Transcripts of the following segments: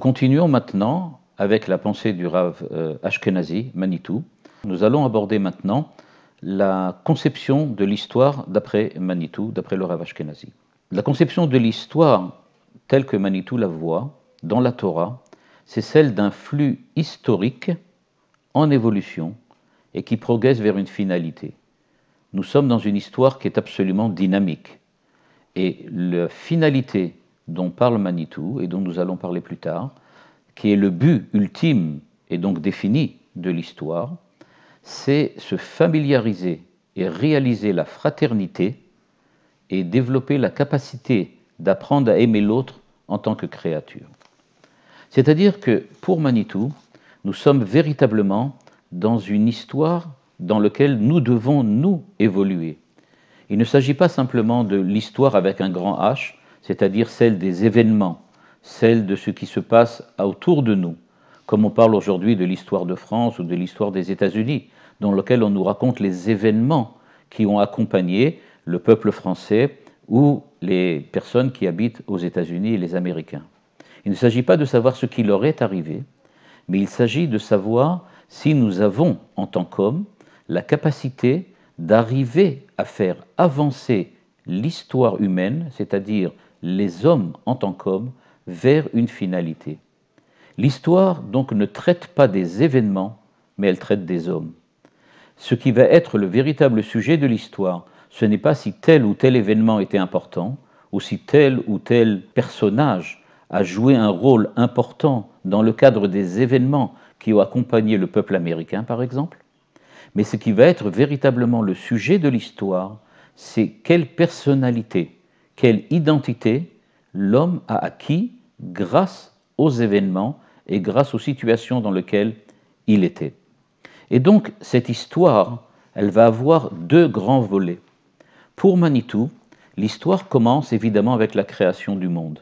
continuons maintenant avec la pensée du Rav euh, Ashkenazi, Manitou. Nous allons aborder maintenant la conception de l'histoire d'après Manitou, d'après le Rav Ashkenazi. La conception de l'histoire telle que Manitou la voit dans la Torah, c'est celle d'un flux historique en évolution et qui progresse vers une finalité. Nous sommes dans une histoire qui est absolument dynamique. Et la finalité dont parle Manitou et dont nous allons parler plus tard, qui est le but ultime et donc défini de l'histoire, c'est se familiariser et réaliser la fraternité et développer la capacité d'apprendre à aimer l'autre en tant que créature. C'est-à-dire que pour Manitou, nous sommes véritablement dans une histoire dans laquelle nous devons nous évoluer. Il ne s'agit pas simplement de l'histoire avec un grand H c'est-à-dire celle des événements, celle de ce qui se passe autour de nous, comme on parle aujourd'hui de l'histoire de France ou de l'histoire des États-Unis, dans lequel on nous raconte les événements qui ont accompagné le peuple français ou les personnes qui habitent aux États-Unis et les Américains. Il ne s'agit pas de savoir ce qui leur est arrivé, mais il s'agit de savoir si nous avons, en tant qu'hommes, la capacité d'arriver à faire avancer l'histoire humaine, c'est-à-dire les hommes en tant qu'hommes vers une finalité. L'histoire donc ne traite pas des événements, mais elle traite des hommes. Ce qui va être le véritable sujet de l'histoire, ce n'est pas si tel ou tel événement était important, ou si tel ou tel personnage a joué un rôle important dans le cadre des événements qui ont accompagné le peuple américain, par exemple. Mais ce qui va être véritablement le sujet de l'histoire, c'est quelle personnalité quelle identité l'homme a acquis grâce aux événements et grâce aux situations dans lesquelles il était. Et donc cette histoire, elle va avoir deux grands volets. Pour Manitou, l'histoire commence évidemment avec la création du monde.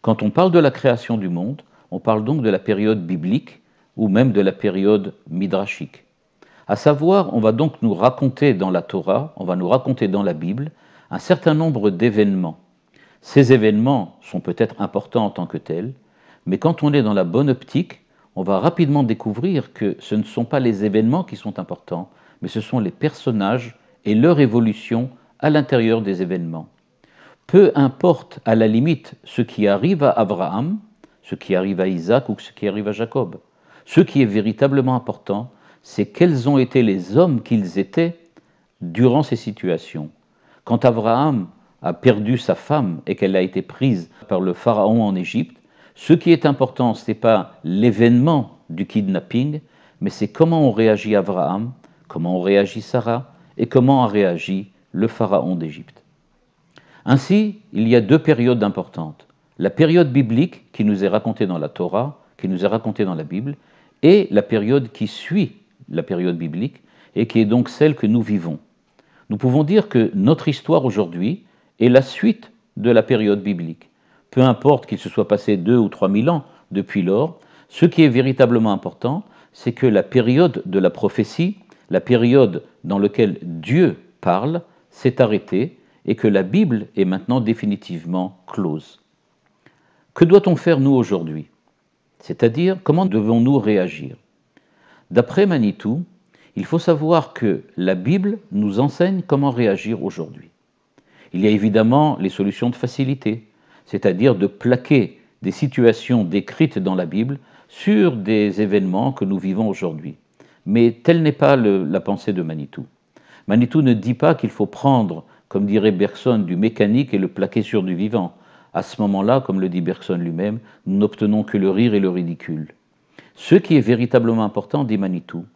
Quand on parle de la création du monde, on parle donc de la période biblique ou même de la période midrashique. À savoir, on va donc nous raconter dans la Torah, on va nous raconter dans la Bible un certain nombre d'événements. Ces événements sont peut-être importants en tant que tels, mais quand on est dans la bonne optique, on va rapidement découvrir que ce ne sont pas les événements qui sont importants, mais ce sont les personnages et leur évolution à l'intérieur des événements. Peu importe à la limite ce qui arrive à Abraham, ce qui arrive à Isaac ou ce qui arrive à Jacob. Ce qui est véritablement important, c'est quels ont été les hommes qu'ils étaient durant ces situations. Quand Abraham a perdu sa femme et qu'elle a été prise par le pharaon en Égypte, ce qui est important, ce n'est pas l'événement du kidnapping, mais c'est comment ont réagi Abraham, comment ont réagi Sarah et comment a réagi le pharaon d'Égypte. Ainsi, il y a deux périodes importantes. La période biblique qui nous est racontée dans la Torah, qui nous est racontée dans la Bible, et la période qui suit la période biblique, et qui est donc celle que nous vivons. Nous pouvons dire que notre histoire aujourd'hui est la suite de la période biblique. Peu importe qu'il se soit passé deux ou trois mille ans depuis lors, ce qui est véritablement important, c'est que la période de la prophétie, la période dans laquelle Dieu parle, s'est arrêtée et que la Bible est maintenant définitivement close. Que doit-on faire nous aujourd'hui C'est-à-dire, comment devons-nous réagir D'après Manitou, il faut savoir que la Bible nous enseigne comment réagir aujourd'hui. Il y a évidemment les solutions de facilité, c'est-à-dire de plaquer des situations décrites dans la Bible sur des événements que nous vivons aujourd'hui. Mais telle n'est pas la pensée de Manitou. Manitou ne dit pas qu'il faut prendre, comme dirait Bergson, du mécanique et le plaquer sur du vivant. À ce moment-là, comme le dit Bergson lui-même, nous n'obtenons que le rire et le ridicule. Ce qui est véritablement important, dit Manitou,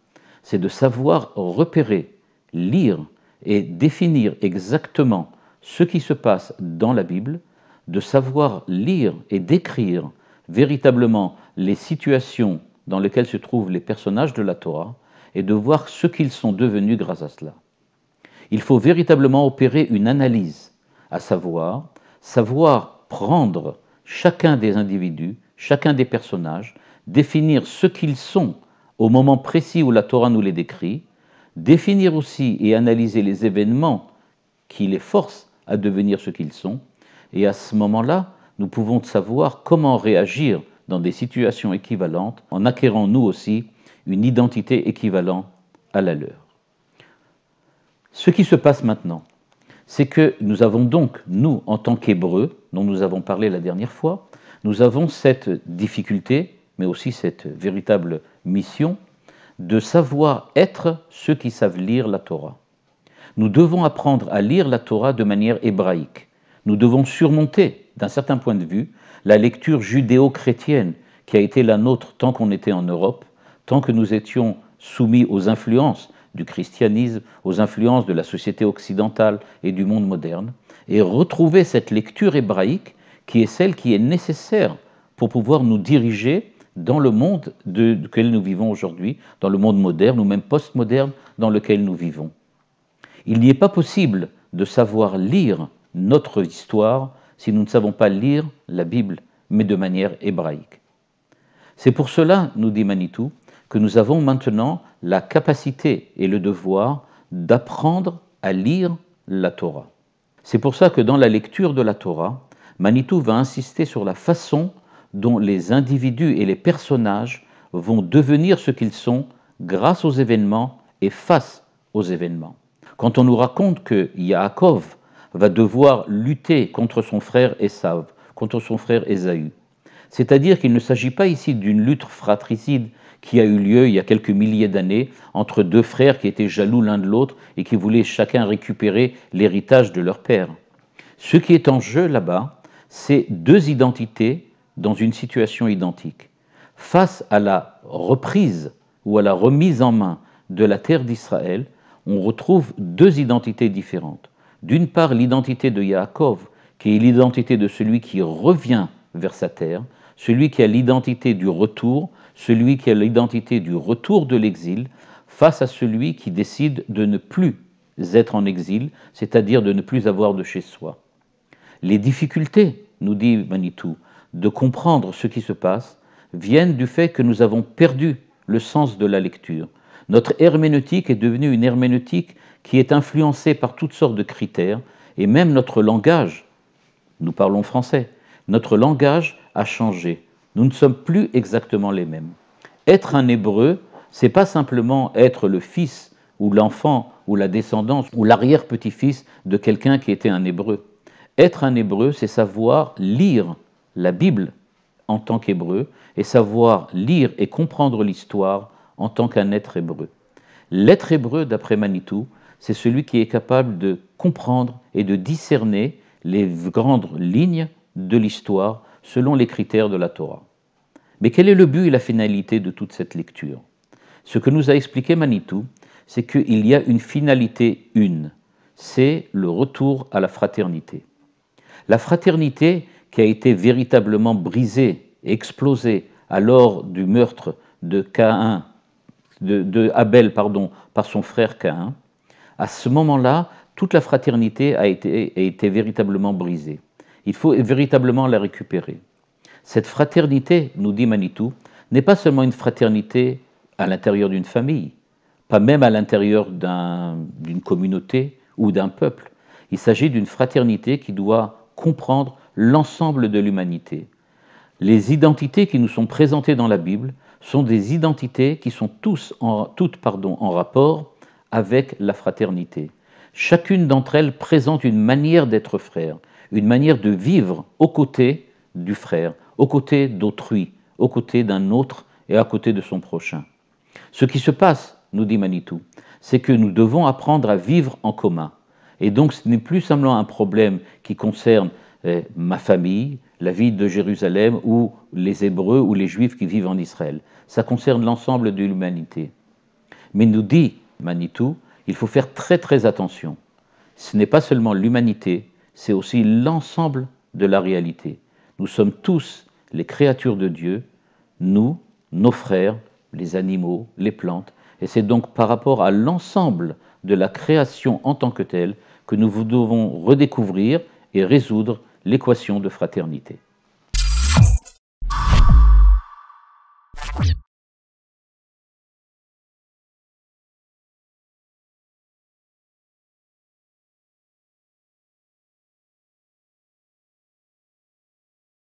c'est de savoir repérer, lire et définir exactement ce qui se passe dans la Bible, de savoir lire et décrire véritablement les situations dans lesquelles se trouvent les personnages de la Torah et de voir ce qu'ils sont devenus grâce à cela. Il faut véritablement opérer une analyse, à savoir savoir prendre chacun des individus, chacun des personnages, définir ce qu'ils sont au moment précis où la Torah nous les décrit, définir aussi et analyser les événements qui les forcent à devenir ce qu'ils sont, et à ce moment-là, nous pouvons savoir comment réagir dans des situations équivalentes en acquérant nous aussi une identité équivalente à la leur. Ce qui se passe maintenant, c'est que nous avons donc, nous, en tant qu'Hébreux, dont nous avons parlé la dernière fois, nous avons cette difficulté mais aussi cette véritable mission de savoir être ceux qui savent lire la Torah. Nous devons apprendre à lire la Torah de manière hébraïque. Nous devons surmonter, d'un certain point de vue, la lecture judéo-chrétienne qui a été la nôtre tant qu'on était en Europe, tant que nous étions soumis aux influences du christianisme, aux influences de la société occidentale et du monde moderne, et retrouver cette lecture hébraïque qui est celle qui est nécessaire pour pouvoir nous diriger dans le monde de, duquel nous vivons aujourd'hui, dans le monde moderne ou même postmoderne dans lequel nous vivons. Il n'y est pas possible de savoir lire notre histoire si nous ne savons pas lire la Bible, mais de manière hébraïque. C'est pour cela, nous dit Manitou, que nous avons maintenant la capacité et le devoir d'apprendre à lire la Torah. C'est pour ça que dans la lecture de la Torah, Manitou va insister sur la façon dont les individus et les personnages vont devenir ce qu'ils sont grâce aux événements et face aux événements. Quand on nous raconte que Yaakov va devoir lutter contre son frère Esav, contre son frère Ésaü, c'est-à-dire qu'il ne s'agit pas ici d'une lutte fratricide qui a eu lieu il y a quelques milliers d'années entre deux frères qui étaient jaloux l'un de l'autre et qui voulaient chacun récupérer l'héritage de leur père. Ce qui est en jeu là-bas, c'est deux identités dans une situation identique. Face à la reprise ou à la remise en main de la terre d'Israël, on retrouve deux identités différentes. D'une part, l'identité de Yaakov, qui est l'identité de celui qui revient vers sa terre, celui qui a l'identité du retour, celui qui a l'identité du retour de l'exil, face à celui qui décide de ne plus être en exil, c'est-à-dire de ne plus avoir de chez soi. Les difficultés, nous dit Manitou, de comprendre ce qui se passe viennent du fait que nous avons perdu le sens de la lecture. Notre herméneutique est devenue une herméneutique qui est influencée par toutes sortes de critères, et même notre langage, nous parlons français, notre langage a changé. Nous ne sommes plus exactement les mêmes. Être un hébreu, c'est pas simplement être le fils ou l'enfant ou la descendance ou l'arrière-petit-fils de quelqu'un qui était un hébreu. Être un hébreu, c'est savoir lire la Bible en tant qu'hébreu et savoir lire et comprendre l'histoire en tant qu'un être hébreu. L'être hébreu, d'après Manitou, c'est celui qui est capable de comprendre et de discerner les grandes lignes de l'histoire selon les critères de la Torah. Mais quel est le but et la finalité de toute cette lecture Ce que nous a expliqué Manitou, c'est qu'il y a une finalité une, c'est le retour à la fraternité. La fraternité qui a été véritablement brisée, explosée alors du meurtre de Caïn, de, Abel pardon, par son frère Caïn, à ce moment-là, toute la fraternité a été, été véritablement brisée. Il faut véritablement la récupérer. Cette fraternité, nous dit Manitou, n'est pas seulement une fraternité à l'intérieur d'une famille, pas même à l'intérieur d'une communauté ou d'un peuple. Il s'agit d'une fraternité qui doit comprendre l'ensemble de l'humanité. Les identités qui nous sont présentées dans la Bible sont des identités qui sont tous toutes pardon, en rapport avec la fraternité. Chacune d'entre elles présente une manière d'être frère, une manière de vivre aux côtés du frère, aux côtés d'autrui, aux côtés d'un autre et à côté de son prochain. Ce qui se passe, nous dit Manitou, c'est que nous devons apprendre à vivre en commun. Et donc ce n'est plus simplement un problème qui concerne eh, ma famille, la vie de Jérusalem ou les Hébreux ou les Juifs qui vivent en Israël. Ça concerne l'ensemble de l'humanité. Mais nous dit Manitou, il faut faire très très attention. Ce n'est pas seulement l'humanité, c'est aussi l'ensemble de la réalité. Nous sommes tous les créatures de Dieu, nous, nos frères, les animaux, les plantes, et c'est donc par rapport à l'ensemble de la création en tant que telle que nous devons redécouvrir et résoudre l'équation de fraternité.